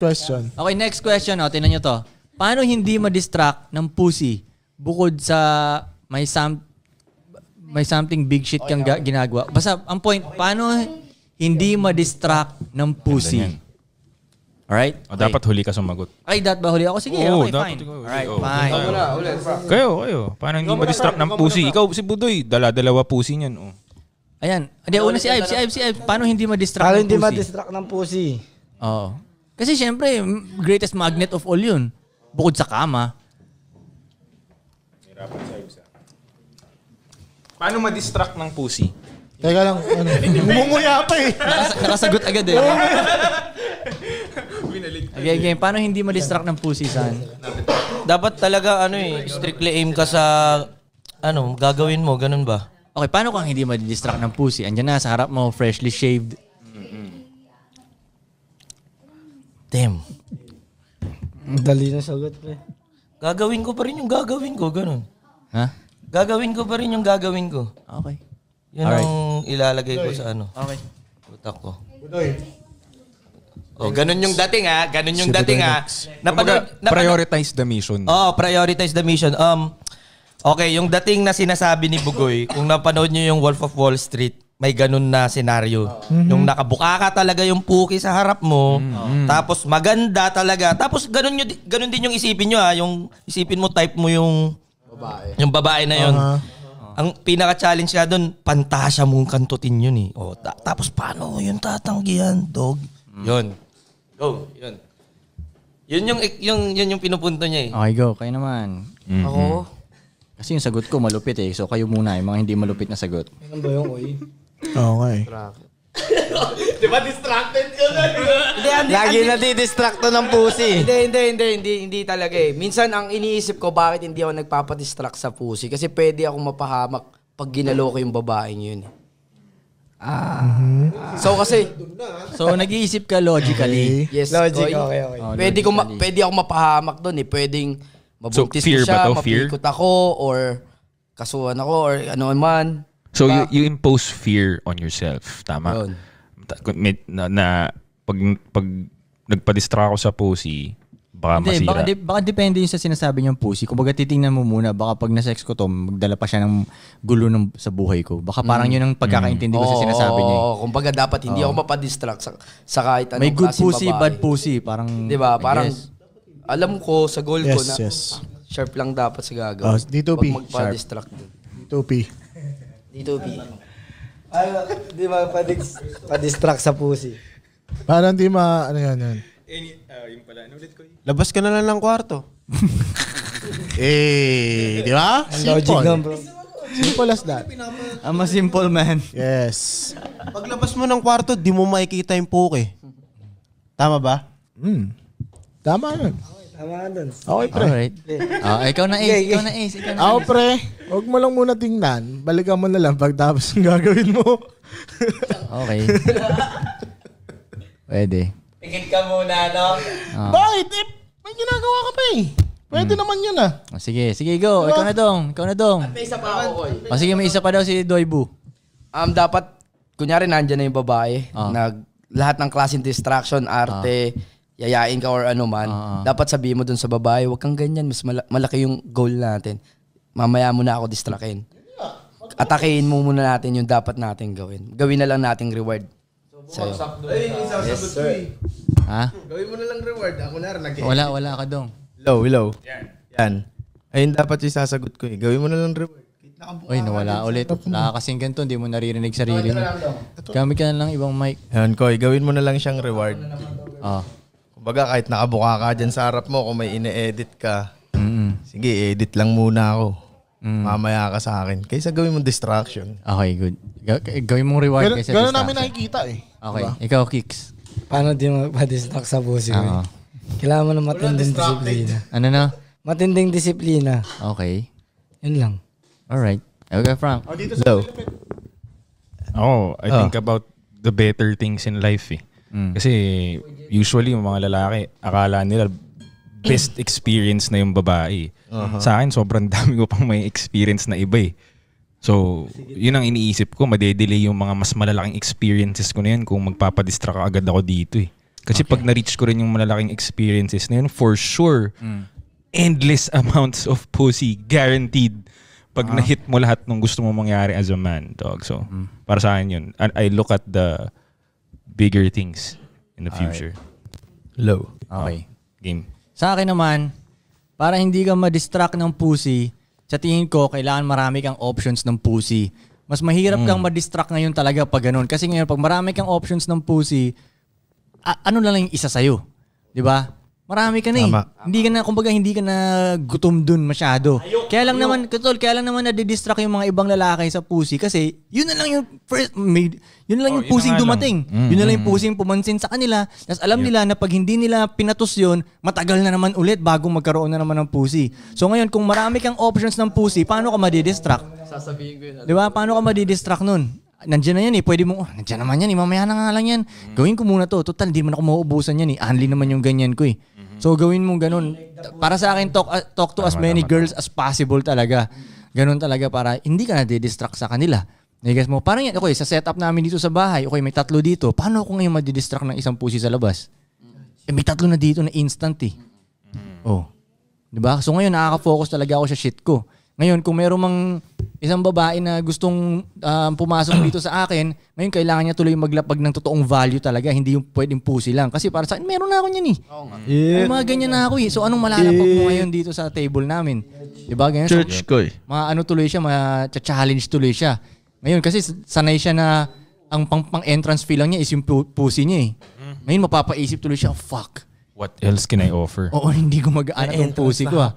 Question. Okay, next question. O, oh, tingnan nyo to. Paano hindi ma-distract ng pussy bukod sa may some may something big shit kang ga- ginagawa. Basta ang point, paano hindi ma-distract ng pussy? Alright? O, ah, Okay. dapat huli ka sumagot. Ay, dapat ba huli ako? Sige, Oo, okay, dapat fine. ikaw huli. Alright, Oo. fine. Wala, ulit. Kayo, kayo. Paano hindi ma-distract ng pusi? Ikaw si Budoy, dala-dalawa pusi niyan. Oh. Ayan. Hindi, una si Ives, si Ives, si Ives. Paano hindi ma-distract ng Paano hindi ma-distract ng pussy? Oo. Kasi syempre, greatest magnet of all yun. Bukod sa kama. Hirapan sa isa. Paano ma-distract ng pussy? Teka lang, ano? Umunguya pa eh. Nakas- nakasagot agad eh. Binalit. Okay, okay. Paano hindi ma-distract ng pussy, San? Dapat talaga ano eh, strictly aim ka sa ano, gagawin mo, ganun ba? Okay, paano kung hindi ma-distract ng pussy? Andiyan na, sa harap mo, freshly shaved, Damn. Dali na sagot, pre. Gagawin ko pa rin yung gagawin ko, ganun. Ha? Gagawin ko pa rin yung gagawin ko. Okay. Yan Alright. ang ilalagay ko sa ano, Okay. utak ko. Budoy. Oh, ganun yung dating ha, ah. ganun yung dating ha. Ah. Napanood, Prioritize the mission. Oh, prioritize the mission. Um, okay, yung dating na sinasabi ni Bugoy, kung napanood niyo yung Wolf of Wall Street, may ganun na scenario. Mm-hmm. Yung mhm. nakabuka ka talaga yung puki sa harap mo, mm-hmm. tapos maganda talaga. Tapos ganun, nyo, ganun din yung isipin nyo ha, ah. yung isipin mo type mo yung babae. Yung babae na yun. Uh-huh. Ang pinaka-challenge nga doon, pantasya mong kantutin yun eh. O, ta- tapos paano yun tatanggihan, dog? Mm. Yun. Go, yun. Yun yung, yung, yun yung pinupunto niya eh. Okay, go. Kayo naman. Mm-hmm. Ako? Kasi yung sagot ko malupit eh. So kayo muna, yung mga hindi malupit na sagot. Ano ba yung oy? Oo nga eh. Di ba distracted ka na? Hindi, hindi, Lagi hindi. nadidistracto ng pusi. hindi, hindi, hindi, hindi, hindi talaga eh. Minsan ang iniisip ko bakit hindi ako nagpapadistract sa pusi kasi pwede akong mapahamak pag ginalo ko yung babaeng yun. Eh. Ah. Mm-hmm. So kasi, So, nag-iisip ka logically. yes, Logic, okay, okay. Oh, Pwede, ko ma- pwede ako mapahamak doon eh. Pwedeng mabuntis So, fear ko ba siya, to? Fear? ako, or kasuhan ako, or ano man. So ba- diba? you, you impose fear on yourself, tama? Yun. Na, na pag pag nagpa-distract ako sa pussy, baka Hindi, masira. Baka, de, baka depende yung sa sinasabi niyang pussy. Kung baga titingnan mo muna, baka pag na-sex ko to, magdala pa siya ng gulo ng, sa buhay ko. Baka parang mm. yun ang pagkakaintindi mm. ko sa mm. sinasabi niya. Oo, kung baga dapat hindi oh. ako mapadistract sa, sa kahit anong May good pussy, babae. bad pussy. Parang, Di ba? Parang, alam ko sa goal yes, ko na yes. sharp lang dapat sa gagawin. Uh, ah, dito, P. Huwag magpa-distract din. Dito, P. Dito, B. Ano, di ba, padis, padistract sa pusi. Parang di ma, ano yan, yan. Any, uh, ah, yung pala, ano ulit ko yun? Labas ka na lang ng kwarto. eh, di ba? Simple. Lang, bro. Simple as that. I'm a simple man. Yes. Paglabas mo ng kwarto, di mo makikita yung puke. Tama ba? Mm. Tama yun. Tama ka dun. Okay, pre. Alright. Oh, ikaw na Ace, ikaw na Ace, ikaw na Ako, Ace. pre. Huwag mo lang muna tingnan. Balikan mo na lang pagtapos ng gagawin mo. Okay. Pwede. Tingin ka muna, no? Oh. Bakit? Eh, may ginagawa ka pa eh. Pwede hmm. naman yun ah. Oh, sige, sige, go. Diba? Ikaw na dong, ikaw na dong. May isa pa ako, Koy. O oh, sige, may isa pa daw si Doybu. Um, dapat, kunyari, nandyan na yung babae. Oh. Nag, lahat ng klaseng distraction, arte, oh yayain ka or ano man, uh-huh. dapat sabihin mo dun sa babae, wag kang ganyan, mas mal- malaki yung goal natin. Mamaya mo na ako distrakin. Atakein mo muna natin yung dapat natin gawin. Gawin na lang nating reward. So, sa'yo. Ay, isa yes, sir. Ha? Gawin mo na lang reward. Ako na rin. Wala, wala ka dong. Hello, hello. Yan. Yan. Ayun dapat yung sasagot ko eh. Gawin mo na lang reward. Uy, nawala ulit. Nakakasing ganito, hindi mo naririnig sarili mo. Gamit ka na lang ibang mic. Yan, Koy. Gawin mo na lang siyang reward. Oh. Kumbaga kahit nakabuka ka dyan sa harap mo kung may ine-edit ka, mm-hmm. sige, edit lang muna ako. Mm. Mamaya ka sa akin. Kaysa gawin mong distraction. Okay, good. gawin mong reward Gan- kaysa distraction. Gano'n namin nakikita eh. Okay, diba? ikaw, Kicks. Paano di magpa-distract sa busi ko? Ah, eh? Kailangan mo ng matinding disiplina. Ano na? Matinding disiplina. Okay. Yun lang. Alright. Okay, Frank. Oh, dito sa Hello. Oh, I oh. think about the better things in life eh. Mm. Kasi usually yung mga lalaki, akala nila best experience na yung babae. Uh-huh. Sa akin, sobrang dami ko pang may experience na iba eh. So, yun ang iniisip ko. Madedelay yung mga mas malalaking experiences ko na yun kung magpapadistract ka agad ako dito eh. Kasi okay. pag na-reach ko rin yung malalaking experiences na yun, for sure, mm. endless amounts of pussy, guaranteed. Pag uh-huh. na-hit mo lahat ng gusto mo mangyari as a man, dog. So, mm. para sa akin yun. And I look at the bigger things in the future. Low. Okay. Oh. Game. Sa akin naman, para hindi ka ma-distract ng pussy, sa tingin ko, kailangan marami kang options ng pussy. Mas mahirap mm. kang ma-distract ngayon talaga pag ganun. Kasi ngayon, pag marami kang options ng pussy, a- ano na lang yung isa sa'yo. Di ba? Marami ka na eh. Hindi ka na, kumbaga, hindi ka na gutom dun masyado. Ayok, kaya lang ayok. naman, katol, kaya lang naman nadidistract yung mga ibang lalaki sa pussy kasi yun na lang yung first, may, yun na lang oh, yung pusing dumating. Mm, yun na lang yung mm. pusing pumansin sa kanila. Tapos alam yep. nila na pag hindi nila pinatos yun, matagal na naman ulit bago magkaroon na naman ng pussy. So ngayon, kung marami kang options ng pussy, paano ka madidistract? Sasabihin ko yun. Di ba? Paano ka madidistract nun? nandiyan na yan eh. Pwede mo, oh, nandiyan naman yan eh. Mamaya na nga lang yan. Mm. Gawin ko muna to. Total, hindi man ako mauubusan yan eh. Anli naman yung ganyan ko eh. So gawin mong ganun. Para sa akin, talk, uh, talk to tama, as many tama, girls tama. as possible talaga. Ganun talaga para hindi ka na di-distract sa kanila. Nagigas mo, parang yan, okay, sa setup namin dito sa bahay, okay, may tatlo dito. Paano ako ngayon madidistract ng isang pusi sa labas? Eh, may tatlo na dito na instant eh. Mm. Oh. 'Di ba? So ngayon nakaka-focus talaga ako sa shit ko. Ngayon kung meron mang isang babae na gustong um, pumasok dito sa akin, ngayon kailangan niya tuloy maglapag ng totoong value talaga, hindi yung pwedeng pusi lang. Kasi para sa akin, meron na ako niyan eh. Oo nga. Yeah. May mga ganyan na ako eh. So anong malalapag mo ngayon dito sa table namin? Diba? Ganyan. Church so, ko eh. Mga ano tuloy siya, ma-challenge tuloy siya. Ngayon kasi sanay siya na ang pang, entrance fee lang niya is yung pusi niya eh. Mm-hmm. Ngayon mapapaisip tuloy siya, oh, fuck. What else can I offer? Oo, hindi ko mag yung pusi ko ah.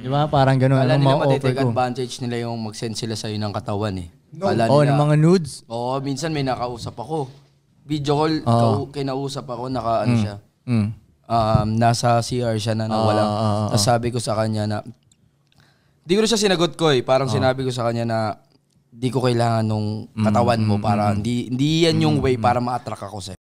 Di ba? Parang gano'n. Kala Anong nila ma ko? advantage nila yung mag-send sila sa'yo ng katawan eh. No. Kala oh, nila, ng mga nudes. Oo, minsan may nakausap ako. Video call, ah. kau- kinausap ako, naka ano mm. siya. Mm. Um, nasa CR siya na nawala. Ah ah, ah, ah, Tapos sabi ko sa kanya na, di ko na siya sinagot ko eh. Parang sinabi ko sa kanya na, di ko kailangan nung mm, katawan mo mm, para hindi, hindi yan yung way para ma-attract ako sa'yo.